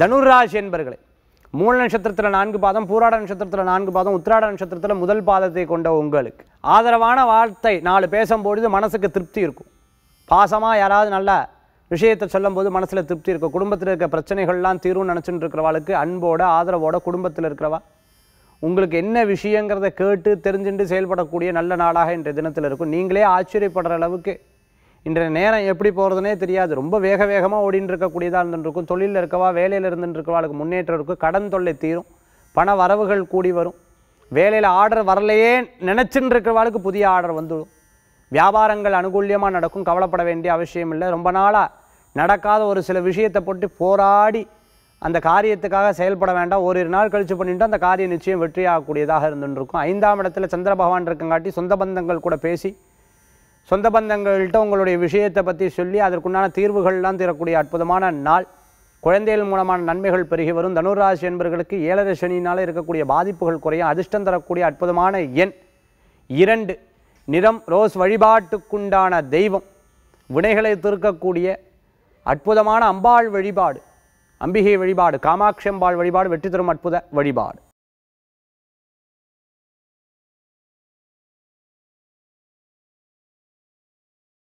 தனுராஜ் என்பர்களே மூல நட்சத்திரத்தில் நான்கு பாதம் பூராட நட்சத்திரத்தில் நான்கு பாதம் உத்திராட நட்சத்திரத்தில் முதல் பாதத்தை கொண்ட உங்களுக்கு ஆதரவான வார்த்தை நாலு பேசும்பொழுது மனசுக்கு திருப்தி இருக்கும் பாசமாக யாராவது நல்ல விஷயத்தை சொல்லும்போது மனசில் திருப்தி இருக்கும் குடும்பத்தில் இருக்கிற பிரச்சனைகள்லாம் தீரும் நினச்சிட்டு இருக்கிறவாளுக்கு அன்போட ஆதரவோட குடும்பத்தில் இருக்கிறவா உங்களுக்கு என்ன விஷயங்கிறத கேட்டு தெரிஞ்சுட்டு செயல்படக்கூடிய நல்ல நாளாக இன்றைய தினத்தில் இருக்கும் நீங்களே ஆச்சரியப்படுற அளவுக்கு இன்றைய நேரம் எப்படி போகிறதுனே தெரியாது ரொம்ப வேக வேகமாக ஓடின்னு இருக்கக்கூடியதாக இருந்துருக்கும் தொழிலில் இருக்கவா வேலையில் இருந்துருக்கவா அதுக்கு முன்னேற்றம் இருக்கும் கடன் தொல்லை தீரும் பண வரவுகள் கூடி வரும் வேலையில் ஆர்டர் வரலையே நினச்சின்னு இருக்கிறவாளுக்கு புதிய ஆர்டர் வந்துடும் வியாபாரங்கள் அனுகூலியமாக நடக்கும் கவலைப்பட வேண்டிய அவசியம் இல்லை ரொம்ப நாளாக நடக்காத ஒரு சில விஷயத்தை போட்டு போராடி அந்த காரியத்துக்காக செயல்பட வேண்டாம் ஓரிரு நாள் கழித்து பண்ணிட்டு அந்த காரியம் நிச்சயம் வெற்றியாகக்கூடியதாக இருந்துருக்கும் ஐந்தாம் இடத்துல சந்திர பகவான் இருக்கங்காட்டி சொந்த பந்தங்கள் கூட பேசி சொந்த பந்தங்கள்கிட்ட உங்களுடைய விஷயத்தை பற்றி சொல்லி அதற்குண்டான தீர்வுகள்லாம் தீரக்கூடிய அற்புதமான நாள் குழந்தைகள் மூலமான நன்மைகள் பெருகி வரும் தனுராசி என்பவர்களுக்கு ஏழரை சனினால் இருக்கக்கூடிய பாதிப்புகள் குறையும் அதிர்ஷ்டம் தரக்கூடிய அற்புதமான எண் இரண்டு நிறம் ரோஸ் வழிபாட்டுக்குண்டான தெய்வம் வினைகளை தீர்க்கக்கூடிய அற்புதமான அம்பாள் வழிபாடு அம்பிகை வழிபாடு காமாட்சி அம்பாள் வழிபாடு வெற்றி தரும் அற்புத வழிபாடு